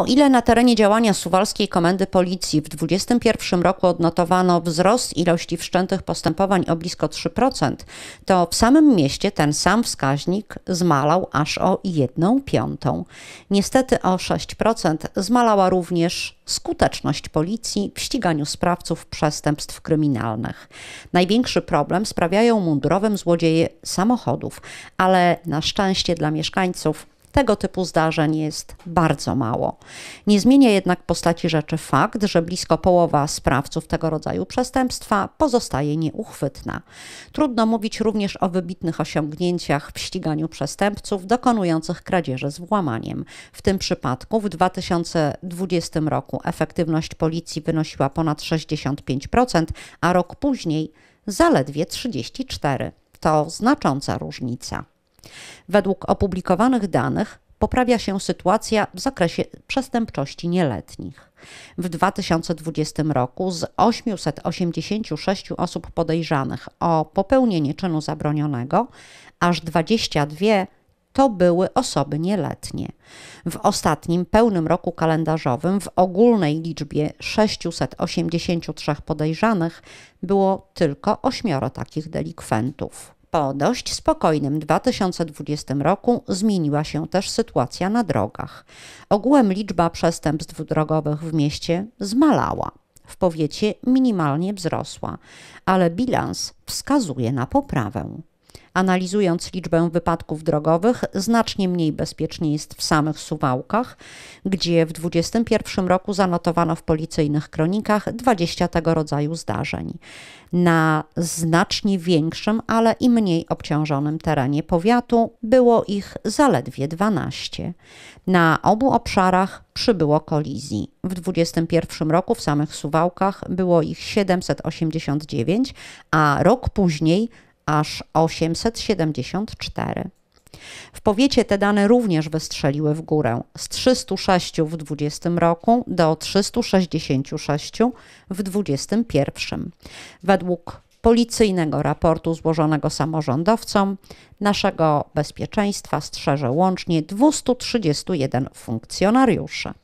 O ile na terenie działania Suwalskiej Komendy Policji w 2021 roku odnotowano wzrost ilości wszczętych postępowań o blisko 3%, to w samym mieście ten sam wskaźnik zmalał aż o 1 piątą. Niestety o 6% zmalała również skuteczność policji w ściganiu sprawców przestępstw kryminalnych. Największy problem sprawiają mundurowym złodzieje samochodów, ale na szczęście dla mieszkańców tego typu zdarzeń jest bardzo mało. Nie zmienia jednak postaci rzeczy fakt, że blisko połowa sprawców tego rodzaju przestępstwa pozostaje nieuchwytna. Trudno mówić również o wybitnych osiągnięciach w ściganiu przestępców dokonujących kradzieży z włamaniem. W tym przypadku w 2020 roku efektywność policji wynosiła ponad 65%, a rok później zaledwie 34%. To znacząca różnica. Według opublikowanych danych poprawia się sytuacja w zakresie przestępczości nieletnich. W 2020 roku z 886 osób podejrzanych o popełnienie czynu zabronionego, aż 22 to były osoby nieletnie. W ostatnim pełnym roku kalendarzowym w ogólnej liczbie 683 podejrzanych było tylko ośmioro takich delikwentów. Po dość spokojnym 2020 roku zmieniła się też sytuacja na drogach. Ogółem liczba przestępstw drogowych w mieście zmalała. W powiecie minimalnie wzrosła, ale bilans wskazuje na poprawę. Analizując liczbę wypadków drogowych, znacznie mniej bezpiecznie jest w samych Suwałkach, gdzie w 2021 roku zanotowano w policyjnych kronikach 20 tego rodzaju zdarzeń. Na znacznie większym, ale i mniej obciążonym terenie powiatu było ich zaledwie 12. Na obu obszarach przybyło kolizji. W 2021 roku w samych Suwałkach było ich 789, a rok później aż 874. W powiecie te dane również wystrzeliły w górę z 306 w 20 roku do 366 w 21. Według policyjnego raportu złożonego samorządowcom naszego bezpieczeństwa strzeże łącznie 231 funkcjonariuszy.